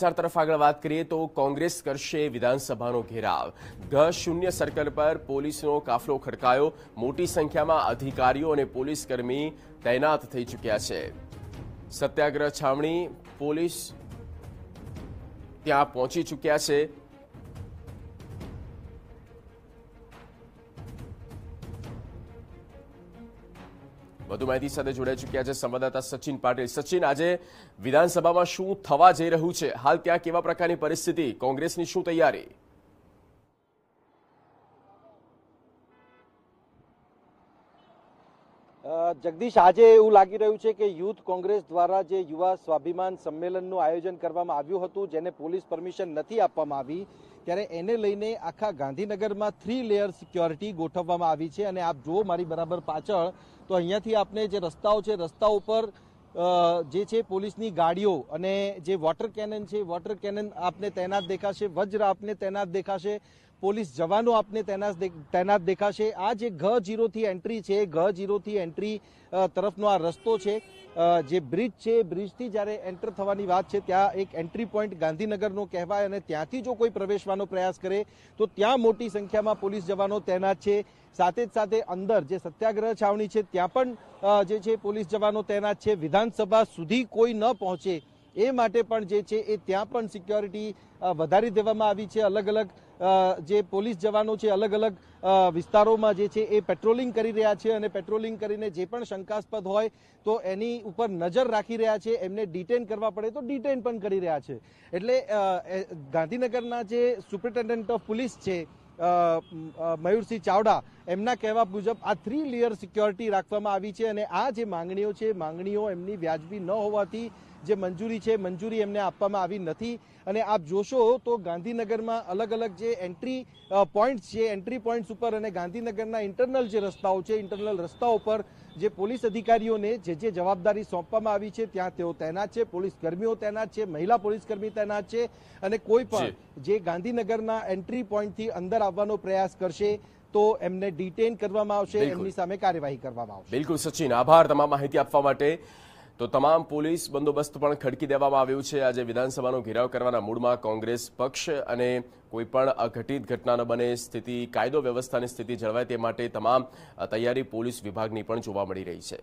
સમાચાર તરફ આગળ વાત કરીએ તો કોંગ્રેસ કરશે વિધાનસભાનો ઘેરાવ ઘ શૂન્ય સર્કલ પર પોલીસનો કાફલો ખડકાયો મોટી સંખ્યામાં અધિકારીઓ અને પોલીસ પોલીસકર્મી તૈનાત થઈ ચૂક્યા છે સત્યાગ્રહ છાવણી પોલીસ ત્યાં પહોંચી ચૂક્યા છે વધુ માહિતી સાથે જોડાઈ ચૂક્યા છે સંવાદદાતા સચિન પાટીલ સચિન આજે વિધાનસભામાં શું થવા જઈ રહ્યું છે હાલ ત્યાં કેવા પ્રકારની પરિસ્થિતિ કોંગ્રેસની શું તૈયારી જગદીશ આજે એવું લાગી રહ્યું છે કે યુથ કોંગ્રેસ દ્વારા જે યુવા સ્વાભિમાન સંમેલનનું આયોજન કરવામાં આવ્યું હતું જેને પોલીસ પરમિશન નથી આપવામાં આવી ત્યારે એને લઈને આખા ગાંધીનગરમાં થ્રી લેયર સિક્યોરિટી ગોઠવવામાં આવી છે અને આપ જુઓ મારી બરાબર પાછળ તો અહીંયાથી આપને જે રસ્તાઓ છે રસ્તા ઉપર જે છે પોલીસની ગાડીઓ અને જે વોટર કેનન છે વોટર કેનન આપને તૈનાત દેખાશે વજ્ર આપને તૈનાત દેખાશે પોલીસ જવાનો આપને તૈનાત દેખાશે આ જે ઘ જીરોથી એન્ટ્રી છે ઘ જીરોથી એન્ટ્રી તરફનો આ રસ્તો છે જે બ્રિજ છે બ્રિજથી જ્યારે એન્ટર થવાની વાત છે ત્યાં એક એન્ટ્રી પોઈન્ટ ગાંધીનગરનો કહેવાય અને ત્યાંથી જો કોઈ પ્રવેશવાનો પ્રયાસ કરે તો ત્યાં મોટી સંખ્યામાં પોલીસ જવાનો તૈનાત છે સાથે જ સાથે અંદર જે સત્યાગ્રહ છાવણી છે ત્યાં પણ જે છે પોલીસ જવાનો તૈનાત છે વિધાનસભા સુધી કોઈ ન પહોંચે એ માટે પણ જે છે એ ત્યાં પણ સિક્યોરિટી વધારી દેવામાં આવી છે અલગ અલગ જે પોલીસ જવાનો છે અલગ અલગ વિસ્તારોમાં જે છે એ પેટ્રોલિંગ કરી રહ્યા છે અને પેટ્રોલિંગ કરીને જે પણ શંકાસ્પદ હોય તો એની ઉપર નજર રાખી રહ્યા છે એમને ડિટેન કરવા પડે તો ડિટેન પણ કરી રહ્યા છે એટલે ગાંધીનગરના જે સુપ્રિન્ટેન્ડન્ટ ઓફ પોલીસ છે મયુરસિંહ ચાવડા એમના કહેવા મુજબ આ થ્રી લેયર સિક્યોરિટી રાખવામાં આવી છે અને આ જે માંગણીઓ છે માંગણીઓ એમની વ્યાજબી ન હોવાથી જે મંજૂરી છે મંજૂરી એમને આપવામાં આવી નથી અને આપ જોશો તો ગાંધીનગરમાં અલગ અલગ જે એન્ટ્રી પોઈન્ટ્સ છે એન્ટ્રી પોઈન્ટ્સ ઉપર અને ગાંધીનગરના ઇન્ટરનલ જે રસ્તાઓ છે ઇન્ટરનલ રસ્તાઓ પર જે પોલીસ અધિકારીઓને જે જે જવાબદારી સોંપવામાં આવી છે ત્યાં તેઓ તૈનાત છે પોલીસ કર્મીઓ તૈનાત છે મહિલા પોલીસ કર્મી તૈનાત છે અને કોઈ પણ જે ગાંધીનગરના એન્ટ્રી પોઈન્ટથી અંદર આવવાનો પ્રયાસ કરશે તો એમને ડિટેન કરવામાં આવશે એમની સામે કાર્યવાહી કરવામાં આવશે બિલકુલ સચિન આભાર તમામ માહિતી આપવા માટે તો તમામ પોલીસ બંદોબસ્ત પણ ખડકી દેવામાં આવ્યું છે આજે વિધાનસભાનો ઘેરાવ કરવાના મૂળમાં કોંગ્રેસ પક્ષ અને કોઈપણ અઘટિત ઘટના ન બને સ્થિતિ કાયદો વ્યવસ્થાની સ્થિતિ જળવાય તે માટે તમામ તૈયારી પોલીસ વિભાગની પણ જોવા મળી રહી છે